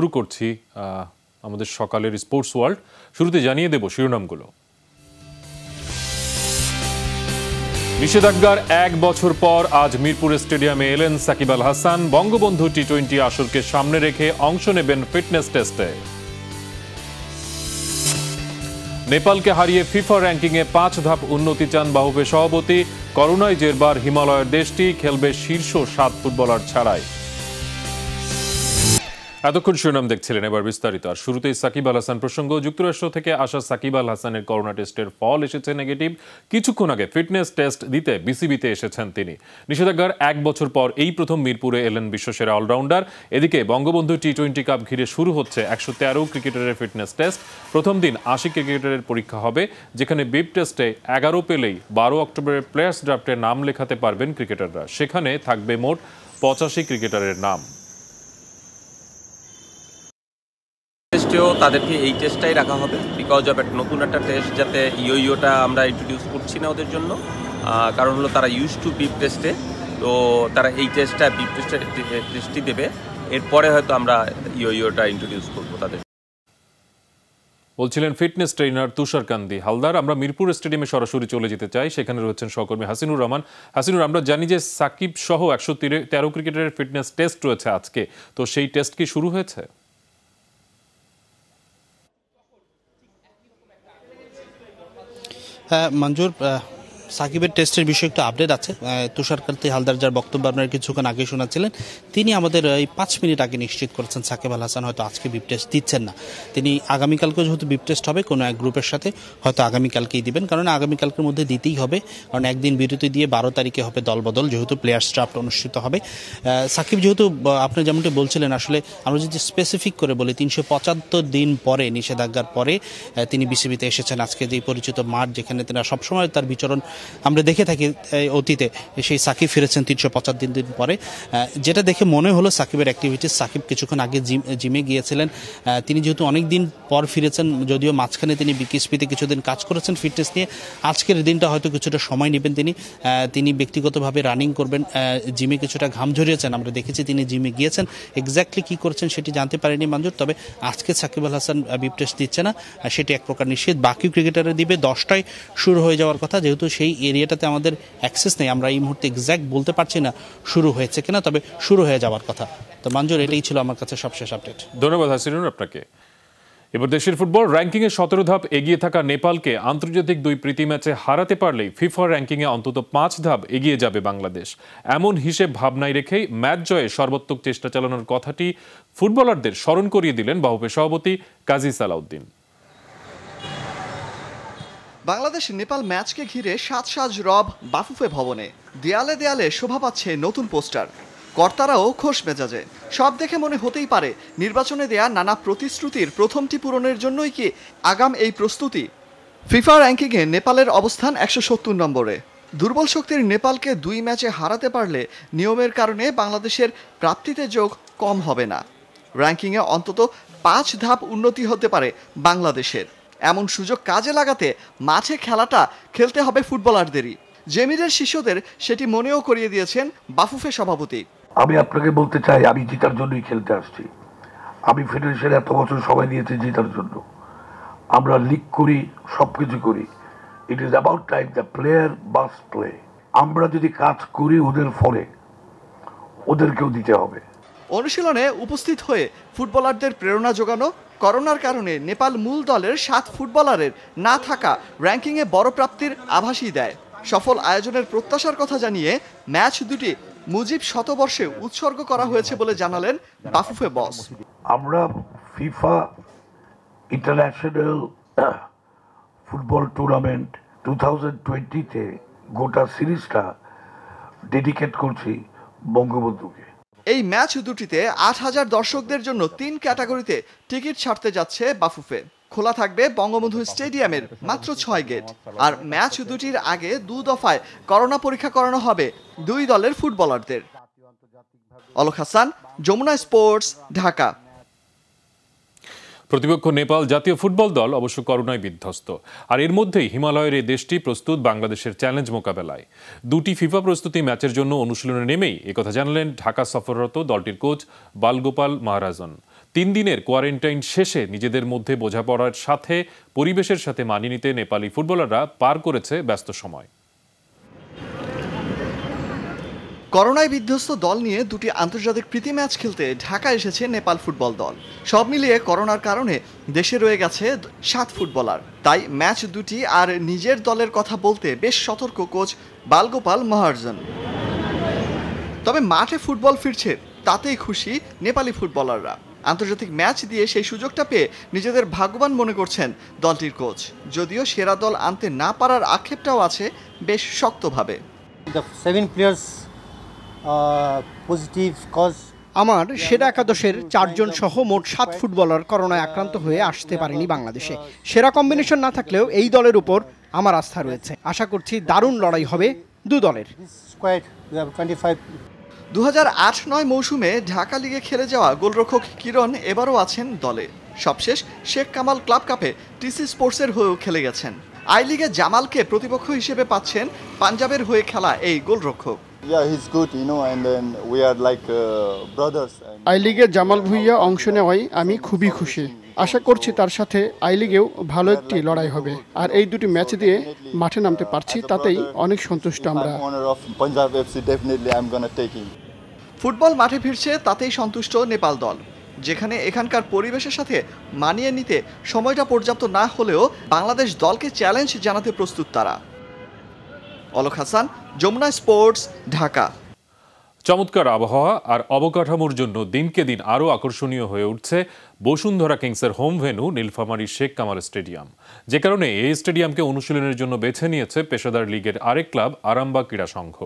শুরু করছি আমাদের সকালের স্পোর্টস ওয়ার্ল্ড শুরুতে জানিয়ে দেব শিরোনামগুলো নিষেধাজ্ঞার এক বছর পর আজ মিরপুর স্টেডিয়ামে এলেন সাকিব আল হাসান বঙ্গবন্ধু টি টোয়েন্টি আসরকে সামনে রেখে অংশ নেবেন ফিটনেস টেস্টে নেপালকে হারিয়ে ফিফা র্যাঙ্কিংয়ে পাঁচ ধাপ উন্নতি চান বাহুবে সভাপতি করোনায় জেরবার হিমালয়ের দেশটি খেলবে শীর্ষ সাত ফুটবলার ছাড়াই এতক্ষণ সুনাম দেখছিলেন এবার বিস্তারিত আর শুরুতেই সাকিব আল হাসান প্রসঙ্গ যুক্তরাষ্ট্র থেকে আসা সাকিব আল হাসানের করোনা টেস্টের ফল এসেছে নেগেটিভ কিছুক্ষণ আগে ফিটনেস টেস্ট দিতে বিসিবিতে এসেছেন তিনি নিষেধাজ্ঞার এক বছর পর এই প্রথম মিরপুরে এলেন বিশ্বসেরা অলরাউন্ডার এদিকে বঙ্গবন্ধু টি টোয়েন্টি কাপ ঘিরে শুরু হচ্ছে একশো তেরো ক্রিকেটারের ফিটনেস টেস্ট প্রথম দিন আশি ক্রিকেটারের পরীক্ষা হবে যেখানে বিপ টেস্টে এগারো পেলেই বারো অক্টোবরের প্লেয়ার্স ড্রাফটে নাম লেখাতে পারবেন ক্রিকেটাররা সেখানে থাকবে মোট পঁচাশি ক্রিকেটারের নাম টেস্টেও তাদেরকে এই টেস্টটাই রাখা হবে বিকজ অফ একটা নতুন একটা টেস্ট যাতে ইওইওটা আমরা ইন্ট্রোডিউস করছি না ওদের জন্য কারণ হলো তারা ইউজ টু বিপ টেস্টে তো তারা এই টেস্টটা বিপ টেস্টের টেস্টটি দেবে এরপরে হয়তো আমরা ইওইওটা ইন্ট্রোডিউস করবো তাদের বলছিলেন ফিটনেস ট্রেনার তুষার কান্দি হালদার আমরা মিরপুর স্টেডিয়ামে সরাসরি চলে যেতে চাই সেখানে রয়েছেন সহকর্মী হাসিনুর রহমান হাসিনুর আমরা জানি যে সাকিব সহ একশো তেরো ক্রিকেটারের ফিটনেস টেস্ট রয়েছে আজকে তো সেই টেস্ট কি শুরু হয়েছে मंजूर সাকিবের টেস্টের বিষয়ে একটু আপডেট আছে কান্তি হালদার যার বক্তব্য আপনারা কিছুক্ষণ আগে শোনাচ্ছিলেন তিনি আমাদের এই পাঁচ মিনিট আগে নিশ্চিত করেছেন সাকিব আল হাসান হয়তো আজকে বিপ টেস্ট দিচ্ছেন না তিনি আগামীকালকে যেহেতু বিপ টেস্ট হবে কোনো এক গ্রুপের সাথে হয়তো আগামীকালকেই দিবেন কারণ আগামীকালকের মধ্যে দিতেই হবে কারণ একদিন বিরতি দিয়ে বারো তারিখে হবে দলবদল যেহেতু প্লেয়ার্স স্ট্রাফট অনুষ্ঠিত হবে সাকিব যেহেতু আপনি যেমনটি বলছিলেন আসলে আমরা যদি স্পেসিফিক করে বলি তিনশো পঁচাত্তর দিন পরে নিষেধাজ্ঞার পরে তিনি বিসিবিতে এসেছেন আজকে যে পরিচিত মাঠ যেখানে তিনি সবসময় তার বিচরণ আমরা দেখে থাকি অতীতে সেই সাকিব ফিরেছেন তিনশো পঁচাত্তর দিন পরে যেটা দেখে মনে হলো সাকিবের অ্যাক্টিভিটি সাকিব কিছুক্ষণ আগে জিম জিমে গিয়েছিলেন তিনি যেহেতু অনেক দিন পর ফিরেছেন যদিও মাঝখানে তিনি বিকিসপিতে কিছুদিন কাজ করেছেন ফিটনেস নিয়ে আজকের দিনটা হয়তো কিছুটা সময় নেবেন তিনি তিনি ব্যক্তিগতভাবে রানিং করবেন জিমে কিছুটা ঘাম ঝরিয়েছেন আমরা দেখেছি তিনি জিমে গিয়েছেন এক্স্যাক্টলি কী করছেন সেটি জানতে পারেনি মঞ্জুর তবে আজকে সাকিব আল হাসান বিপ টেস্ট দিচ্ছে না সেটি এক প্রকার নিশ্চিত বাকি ক্রিকেটারে দিবে দশটায় শুরু হয়ে যাওয়ার কথা যেহেতু সেই যেই এরিয়াটাতে আমাদের অ্যাক্সেস নেই আমরা এই মুহূর্তে এক্স্যাক্ট বলতে পারছি না শুরু হয়েছে কিনা তবে শুরু হয়ে যাওয়ার কথা তো মঞ্জুর এটাই ছিল আমার কাছে সবশেষ আপডেট ধন্যবাদ হাসিনুর আপনাকে এবার দেশের ফুটবল র্যাঙ্কিংয়ে সতেরো ধাপ এগিয়ে থাকা নেপালকে আন্তর্জাতিক দুই প্রীতি ম্যাচে হারাতে পারলেই ফিফা র্যাঙ্কিংয়ে অন্তত পাঁচ ধাপ এগিয়ে যাবে বাংলাদেশ এমন হিসেব ভাবনায় রেখেই ম্যাচ জয়ে সর্বাত্মক চেষ্টা চালানোর কথাটি ফুটবলারদের স্মরণ করিয়ে দিলেন বাহুপের সভাপতি কাজী সালাউদ্দিন বাংলাদেশ নেপাল ম্যাচকে ঘিরে সাজ সাজ রব বাফুফে ভবনে দেয়ালে দেয়ালে শোভা পাচ্ছে নতুন পোস্টার কর্তারাও খোস মেজাজে সব দেখে মনে হতেই পারে নির্বাচনে দেয়া নানা প্রতিশ্রুতির প্রথমটি পূরণের জন্যই কি আগাম এই প্রস্তুতি ফিফা র্যাঙ্কিংয়ে নেপালের অবস্থান একশো সত্তর নম্বরে দুর্বল শক্তির নেপালকে দুই ম্যাচে হারাতে পারলে নিয়মের কারণে বাংলাদেশের প্রাপ্তিতে যোগ কম হবে না র্যাঙ্কিংয়ে অন্তত পাঁচ ধাপ উন্নতি হতে পারে বাংলাদেশের এমন সুযোগ কাজে লাগাতে মাঠে খেলাটা খেলতে হবে ফুটবলারদেরই জেমিরের শিশুদের সেটি মনেও করিয়ে দিয়েছেন বাফুফে সভাপতি আমি আপনাকে বলতে চাই আমি জিতার জন্যই খেলতে আসছি আমি ফেডারেশনে এত বছর সবাই নিয়েছি জেতার জন্য আমরা লিগ করি সব কিছু করি it is about time the player বাস প্লে আমরা যদি কাজ করি ওদের ফলে ওদেরকেও দিতে হবে অনুশীলনে উপস্থিত হয়ে ফুটবলারদের প্রেরণা যোগানো করোনার কারণে নেপাল মূল দলের সাত ফুটবলারের না থাকা র্যাঙ্কিংয়ে বড় প্রাপ্তির আভাসই দেয় সফল আয়োজনের প্রত্যাশার কথা জানিয়ে ম্যাচ দুটি মুজিব শতবর্ষে উৎসর্গ করা হয়েছে বলে জানালেন বাফুফে বস আমরা FIFA international football tournament two thousand টোয়েন্টিতে গোটা সিরিজটা ডেডিকেট করছি বঙ্গবন্ধুকে এই ম্যাচ দুটিতে আট হাজার দর্শকদের জন্য তিন ক্যাটাগরিতে টিকিট ছাড়তে যাচ্ছে বাফুফে খোলা থাকবে বঙ্গবন্ধু স্টেডিয়ামের মাত্র ছয় গেট আর ম্যাচ দুটির আগে দু দফায় করোনা পরীক্ষা করানো হবে দুই দলের ফুটবলারদের অলক হাসান যমুনা স্পোর্টস ঢাকা প্রতিপক্ষ নেপাল জাতীয় ফুটবল দল অবশ্য করোনায় বিধ্বস্ত আর এর মধ্যেই হিমালয়ের এই দেশটি প্রস্তুত বাংলাদেশের চ্যালেঞ্জ মোকাবেলায় দুটি ফিফা প্রস্তুতি ম্যাচের জন্য অনুশীলনে নেমেই একথা জানালেন ঢাকা সফররত দলটির কোচ বালগোপাল মহারাজন তিন দিনের কোয়ারেন্টাইন শেষে নিজেদের মধ্যে বোঝাপড়ার সাথে পরিবেশের সাথে মানিয়ে নিতে নেপালি ফুটবলাররা পার করেছে ব্যস্ত সময় করোনায় বিধ্বস্ত দল নিয়ে দুটি আন্তর্জাতিক প্রীতি ম্যাচ খেলতে ঢাকা এসেছে নেপাল ফুটবল দল সব মিলিয়ে করোনার কারণে দেশে রয়ে গেছে সাত ফুটবলার তাই ম্যাচ দুটি আর নিজের দলের কথা বলতে বেশ সতর্ক কোচ বালগোপাল মহার্জন তবে মাঠে ফুটবল ফিরছে তাতেই খুশি নেপালি ফুটবলাররা আন্তর্জাতিক ম্যাচ দিয়ে সেই সুযোগটা পেয়ে নিজেদের ভাগ্যবান মনে করছেন দলটির কোচ যদিও সেরা দল আনতে না পারার আক্ষেপটাও আছে বেশ শক্তভাবে পজিটিভ আমার সেরা একাদশের চারজন সহ মোট সাত ফুটবলার করোনায় আক্রান্ত হয়ে আসতে পারেনি বাংলাদেশে সেরা কম্বিনেশন না থাকলেও এই দলের উপর আমার আস্থা রয়েছে আশা করছি দারুণ লড়াই হবে দু দলের দু হাজার আট নয় মৌসুমে ঢাকা লিগে খেলে যাওয়া গোলরক্ষক কিরণ এবারও আছেন দলে সবশেষ শেখ কামাল ক্লাব কাপে টিসি স্পোর্টসের হয়েও খেলে গেছেন আই লিগে জামালকে প্রতিপক্ষ হিসেবে পাচ্ছেন পাঞ্জাবের হয়ে খেলা এই গোলরক্ষক আই লিগে uh, জামাল ভুইয়া অংশ নেওয়ায় আমি খুবই খুশি আশা করছি তার সাথে আই লিগেও ভালো একটি লড়াই হবে আর এই দুটি ম্যাচ দিয়ে মাঠে নামতে পারছি তাতেই অনেক সন্তুষ্ট আমরা ফুটবল মাঠে ফিরছে তাতেই সন্তুষ্ট নেপাল দল যেখানে এখানকার পরিবেশের সাথে মানিয়ে নিতে সময়টা পর্যাপ্ত না হলেও বাংলাদেশ দলকে চ্যালেঞ্জ জানাতে প্রস্তুত তারা অলক হাসান যমুনা স্পোর্টস ঢাকা চমৎকার আবহাওয়া আর অবকাঠামোর জন্য দিনকে দিন আরও আকর্ষণীয় হয়ে উঠছে বসুন্ধরা কিংসের home venue Nilphamari Sheikh Kamal stadium যে কারণে এই স্টেডিয়ামকে অনুশীলনের জন্য বেছে নিয়েছে পেশাদার লীগের আরেক ক্লাব আরাম্বা ক্রীড়া সংঘ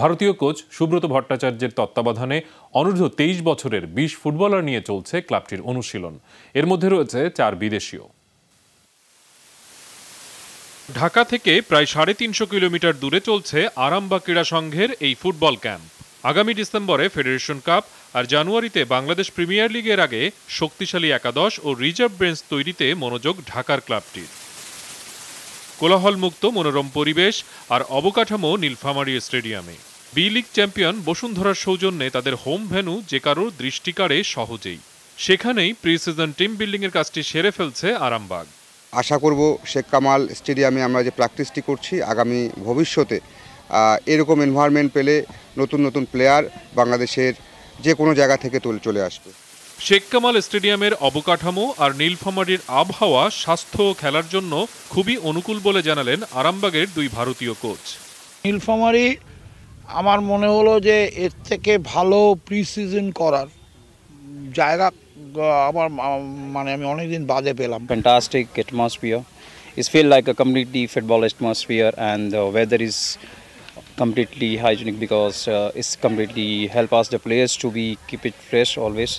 ভারতীয় কোচ সুব্রত ভট্টাচার্যের তত্ত্বাবধানে অনূর্ধ্ব তেইশ বছরের বিশ ফুটবলার নিয়ে চলছে ক্লাবটির অনুশীলন এর মধ্যে রয়েছে চার বিদেশীয় ঢাকা থেকে প্রায় সাড়ে তিনশো কিলোমিটার দূরে চলছে আরামবা ক্রীড়া সংঘের এই ফুটবল ক্যাম্প আগামী ডিসেম্বরে ফেডারেশন কাপ আর জানুয়ারিতে বাংলাদেশ প্রিমিয়ার লিগের আগে শক্তিশালী একাদশ ও রিজার্ভ বেঞ্চ তৈরিতে মনোযোগ ঢাকার ক্লাবটির কোলাহলমুক্ত মনোরম পরিবেশ আর অবকাঠামো নীলফামারী স্টেডিয়ামে বি লিগ চ্যাম্পিয়ন বসুন্ধরার সৌজন্যে তাদের হোম ভেন্যু যে কারোর দৃষ্টিকারে সহজেই সেখানেই প্রি সিজন টিম বিল্ডিংয়ের কাজটি সেরে ফেলছে আরামবাগ আশা করব শেখ কামাল স্টেডিয়ামে আমরা যে প্র্যাকটিসটি করছি আগামী ভবিষ্যতে এরকম এনভায়রনমেন্ট পেলে নতুন নতুন প্লেয়ার বাংলাদেশের যে কোনো জায়গা থেকে চলে আসবে শেখ কামাল স্টেডিয়ামের অবকাঠামো আর নীলফামারীর আবহাওয়া স্বাস্থ্য খেলার জন্য খুবই অনুকূল বলে জানালেন আরামবাগের দুই ভারতীয় কোচ নীলফামারি আমার মনে হলো যে এর থেকে ভালো প্রি সিজন করার জায়গা আমার মানে আমি অনেকদিন বাদে পেলাম fantastic atmosphere is feel like a completely football atmosphere and weather is completely hygienic because is completely help us the players to be keep it fresh always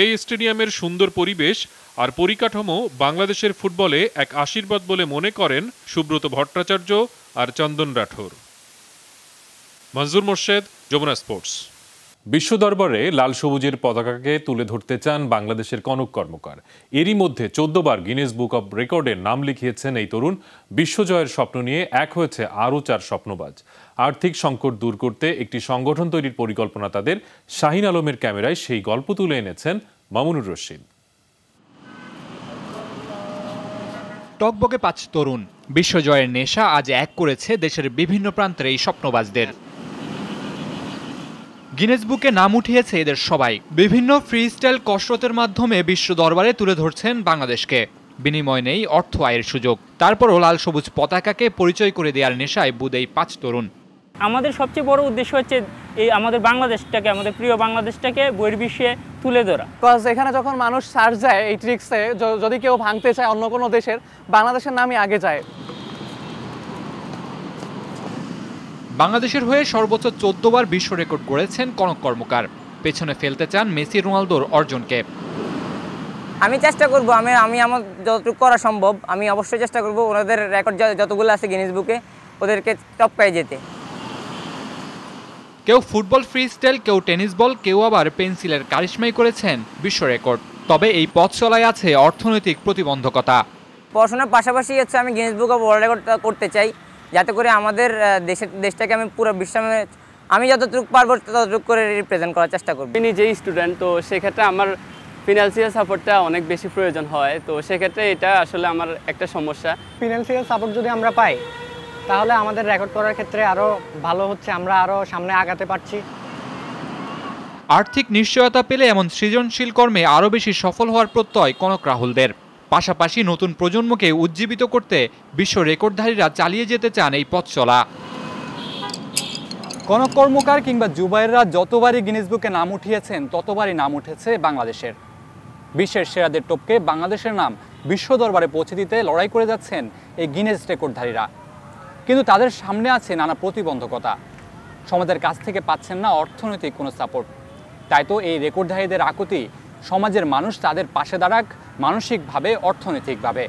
এই স্টেডিয়ামের সুন্দর পরিবেশ আর পরিকাঠামো বাংলাদেশের ফুটবলে এক আশীর্বাদ বলে মনে করেন সুব্রত ভট্টাচার্য আর চন্দন রাঠোর মঞ্জুর মোর্শেদ যমুনা স্পোর্টস বিশ্ব দরবারে লাল সবুজের পতাকাকে তুলে ধরতে চান বাংলাদেশের কনক কর্মকার এরই মধ্যে চোদ্দবার গিনেস বুক অব রেকর্ডে নাম লিখিয়েছেন এই তরুণ বিশ্বজয়ের স্বপ্ন নিয়ে এক হয়েছে আরও চার স্বপ্নবাজ আর্থিক সংকট দূর করতে একটি সংগঠন তৈরির পরিকল্পনা তাদের শাহিন আলমের ক্যামেরায় সেই গল্প তুলে এনেছেন মামুনুর রশিদ টকবকে পাঁচ তরুণ বিশ্বজয়ের নেশা আজ এক করেছে দেশের বিভিন্ন প্রান্তের এই স্বপ্নবাজদের গিনেস বুকে নাম উঠিয়েছে এদের সবাই বিভিন্ন ফ্রি স্টাইল কসরতের মাধ্যমে বিশ্ব দরবারে তুলে ধরছেন বাংলাদেশকে বিনিময় নেই অর্থ আয়ের সুযোগ তারপরও লাল সবুজ পতাকাকে পরিচয় করে দেওয়ার নেশায় বুদেই পাঁচ তরুণ আমাদের সবচেয়ে বড় উদ্দেশ্য হচ্ছে এই আমাদের বাংলাদেশটাকে আমাদের প্রিয় বাংলাদেশটাকে বিশ্বে তুলে ধরা বিকজ এখানে যখন মানুষ সার্চ যায় এই ট্রিক্সে যদি কেউ ভাঙতে চায় অন্য কোনো দেশের বাংলাদেশের নামই আগে যায় বাংলাদেশের হয়ে সর্বোচ্চ চোদ্দবার বিশ্ব রেকর্ড গড়েছেন কনক কর্মকার পেছনে ফেলতে চান মেসি রোনালদোর অর্জনকে আমি চেষ্টা করব আমি আমি আমার যতটুকু করা সম্ভব আমি অবশ্যই চেষ্টা করব ওনাদের রেকর্ড যতগুলো আছে গিনিস বুকে ওদেরকে টপকায় যেতে কেউ ফুটবল ফ্রি স্টাইল কেউ টেনিস বল কেউ আবার পেন্সিলের কারিশমাই করেছেন বিশ্ব রেকর্ড তবে এই পথ চলায় আছে অর্থনৈতিক প্রতিবন্ধকতা পড়াশোনার পাশাপাশি হচ্ছে আমি Guinness book of world record করতে চাই যাতে করে আমাদের দেশের দেশটাকে আমি পুরো বিশ্বামে আমি যতটুকু পারবো ততটুকু করে রিপ্রেজেন্ট করার চেষ্টা করবো নিজেই স্টুডেন্ট তো সেক্ষেত্রে আমার ফিনান্সিয়াল সাপোর্টটা অনেক বেশি প্রয়োজন হয় তো সেক্ষেত্রে এটা আসলে আমার একটা সমস্যা ফিনান্সিয়াল সাপোর্ট যদি আমরা পাই তাহলে আমাদের রেকর্ড করার ক্ষেত্রে আরও ভালো হচ্ছে আমরা আরও সামনে আগাতে পারছি আর্থিক নিশ্চয়তা পেলে এমন সৃজনশীল কর্মে আরও বেশি সফল হওয়ার প্রত্যয় কনক রাহুলদের পাশাপাশি নতুন প্রজন্মকে উজ্জীবিত করতে বিশ্ব রেকর্ডধারীরা চালিয়ে যেতে চান এই পথ চলা কনক কর্মকার কিংবা জুবাইররা যতবারই গিনিস বুকে নাম উঠিয়েছেন ততবারই নাম উঠেছে বাংলাদেশের বিশ্বের সেরাদের টপকে বাংলাদেশের নাম বিশ্ব দরবারে পৌঁছে দিতে লড়াই করে যাচ্ছেন এই গিনেস রেকর্ডধারীরা কিন্তু তাদের সামনে আছে নানা প্রতিবন্ধকতা সমাজের কাছ থেকে পাচ্ছেন না অর্থনৈতিক কোনো সাপোর্ট তাই তো এই রেকর্ডধারীদের আকুতি সমাজের মানুষ তাদের পাশে দাঁড়াক মানসিকভাবে অর্থনৈতিকভাবে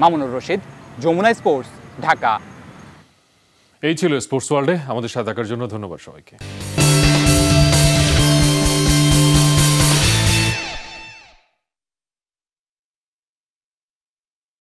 মামুনুর রশিদ যমুনা স্পোর্টস ঢাকা এই ছিল স্পোর্টস ওয়ার্ল্ডে আমাদের সাথে থাকার জন্য ধন্যবাদ সবাইকে